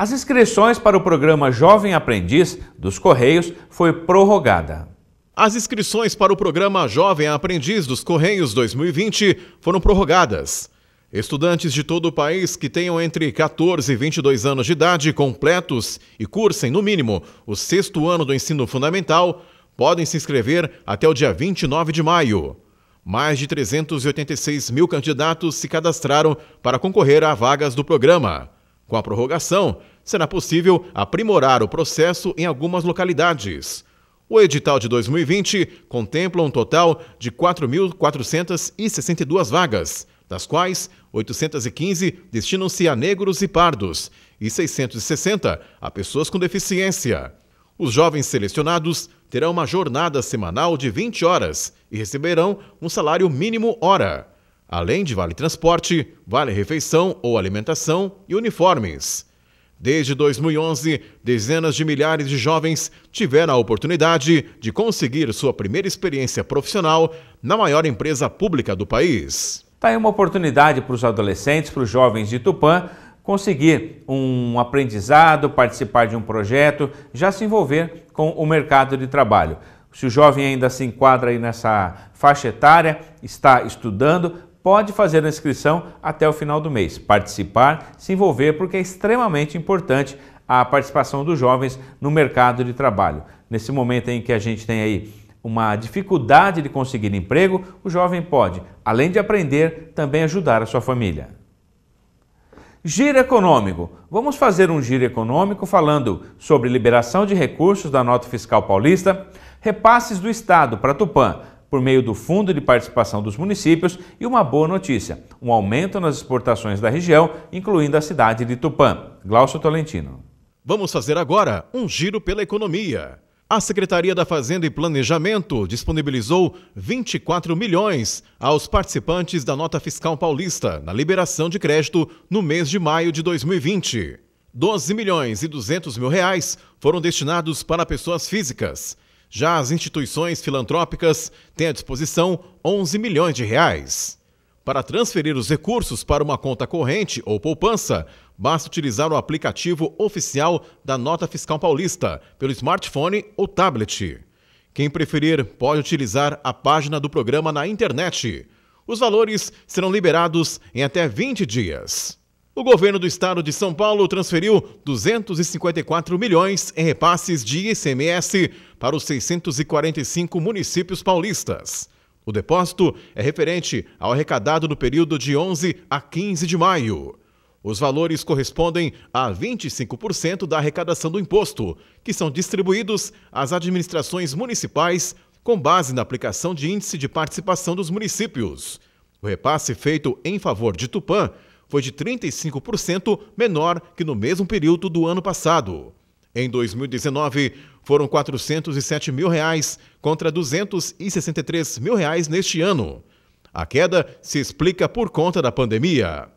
As inscrições para o programa Jovem Aprendiz dos Correios foi prorrogada. As inscrições para o programa Jovem Aprendiz dos Correios 2020 foram prorrogadas. Estudantes de todo o país que tenham entre 14 e 22 anos de idade completos e cursem, no mínimo, o sexto ano do ensino fundamental podem se inscrever até o dia 29 de maio. Mais de 386 mil candidatos se cadastraram para concorrer a vagas do programa. Com a prorrogação, será possível aprimorar o processo em algumas localidades. O edital de 2020 contempla um total de 4.462 vagas, das quais 815 destinam-se a negros e pardos e 660 a pessoas com deficiência. Os jovens selecionados terão uma jornada semanal de 20 horas e receberão um salário mínimo hora além de vale transporte, vale refeição ou alimentação e uniformes. Desde 2011, dezenas de milhares de jovens tiveram a oportunidade de conseguir sua primeira experiência profissional na maior empresa pública do país. Está aí uma oportunidade para os adolescentes, para os jovens de Tupã, conseguir um aprendizado, participar de um projeto, já se envolver com o mercado de trabalho. Se o jovem ainda se enquadra aí nessa faixa etária, está estudando, pode fazer a inscrição até o final do mês. Participar, se envolver, porque é extremamente importante a participação dos jovens no mercado de trabalho. Nesse momento em que a gente tem aí uma dificuldade de conseguir emprego, o jovem pode, além de aprender, também ajudar a sua família. Giro econômico. Vamos fazer um giro econômico falando sobre liberação de recursos da nota fiscal paulista, repasses do Estado para Tupã, por meio do Fundo de Participação dos Municípios e uma boa notícia: um aumento nas exportações da região, incluindo a cidade de Tupã. Glaucio Tolentino. Vamos fazer agora um giro pela economia. A Secretaria da Fazenda e Planejamento disponibilizou 24 milhões aos participantes da nota fiscal paulista na liberação de crédito no mês de maio de 2020. 12 milhões e 200 mil reais foram destinados para pessoas físicas já as instituições filantrópicas têm à disposição 11 milhões de reais. Para transferir os recursos para uma conta corrente ou poupança, basta utilizar o aplicativo oficial da Nota Fiscal Paulista pelo smartphone ou tablet. Quem preferir pode utilizar a página do programa na internet. Os valores serão liberados em até 20 dias. O governo do estado de São Paulo transferiu 254 milhões em repasses de ICMS para os 645 municípios paulistas. O depósito é referente ao arrecadado no período de 11 a 15 de maio. Os valores correspondem a 25% da arrecadação do imposto, que são distribuídos às administrações municipais com base na aplicação de índice de participação dos municípios. O repasse feito em favor de Tupã foi de 35% menor que no mesmo período do ano passado. Em 2019, foram R$ 407 mil reais contra R$ 263 mil reais neste ano. A queda se explica por conta da pandemia.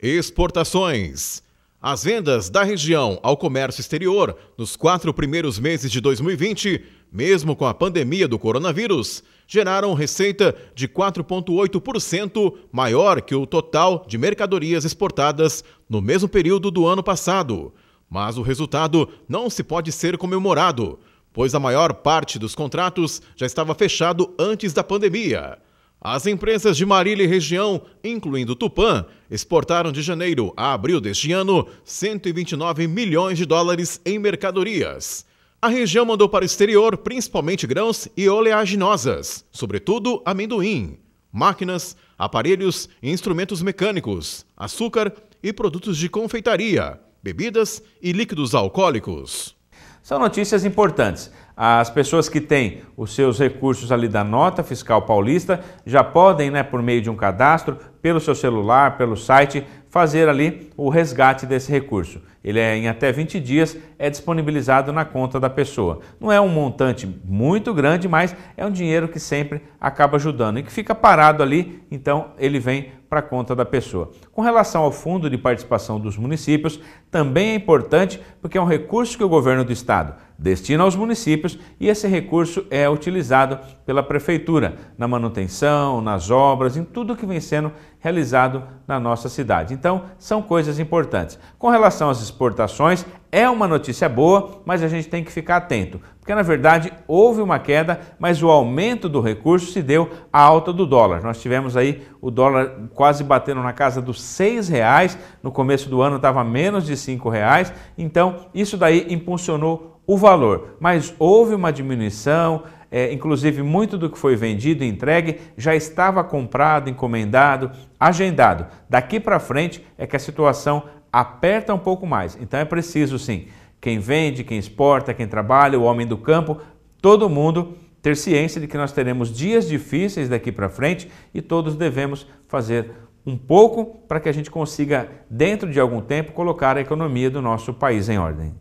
Exportações. As vendas da região ao comércio exterior nos quatro primeiros meses de 2020, mesmo com a pandemia do coronavírus, geraram receita de 4,8% maior que o total de mercadorias exportadas no mesmo período do ano passado. Mas o resultado não se pode ser comemorado, pois a maior parte dos contratos já estava fechado antes da pandemia. As empresas de Marília e região, incluindo Tupã, exportaram de janeiro a abril deste ano 129 milhões de dólares em mercadorias. A região mandou para o exterior principalmente grãos e oleaginosas, sobretudo amendoim, máquinas, aparelhos e instrumentos mecânicos, açúcar e produtos de confeitaria, bebidas e líquidos alcoólicos. São notícias importantes. As pessoas que têm os seus recursos ali da nota fiscal paulista já podem, né, por meio de um cadastro, pelo seu celular, pelo site, fazer ali o resgate desse recurso. Ele é em até 20 dias, é disponibilizado na conta da pessoa. Não é um montante muito grande, mas é um dinheiro que sempre acaba ajudando e que fica parado ali, então ele vem para a conta da pessoa. Com relação ao fundo de participação dos municípios, também é importante porque é um recurso que o governo do estado destina aos municípios e esse recurso é utilizado pela prefeitura na manutenção, nas obras, em tudo que vem sendo realizado na nossa cidade. Então, são coisas importantes. Com relação às exportações, é uma notícia boa, mas a gente tem que ficar atento, porque na verdade houve uma queda, mas o aumento do recurso se deu à alta do dólar. Nós tivemos aí o dólar quase batendo na casa dos R$ reais, no começo do ano estava menos de R$ reais, então isso daí impulsionou o valor, mas houve uma diminuição, é, inclusive muito do que foi vendido e entregue já estava comprado, encomendado, agendado. Daqui para frente é que a situação aperta um pouco mais. Então é preciso sim, quem vende, quem exporta, quem trabalha, o homem do campo, todo mundo ter ciência de que nós teremos dias difíceis daqui para frente e todos devemos fazer um pouco para que a gente consiga, dentro de algum tempo, colocar a economia do nosso país em ordem.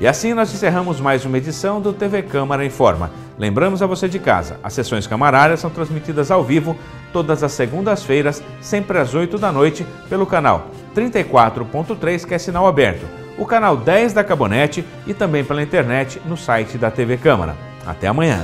E assim nós encerramos mais uma edição do TV Câmara Informa. Lembramos a você de casa, as sessões camarárias são transmitidas ao vivo todas as segundas-feiras, sempre às 8 da noite, pelo canal 34.3, que é sinal aberto, o canal 10 da Cabonete e também pela internet no site da TV Câmara. Até amanhã!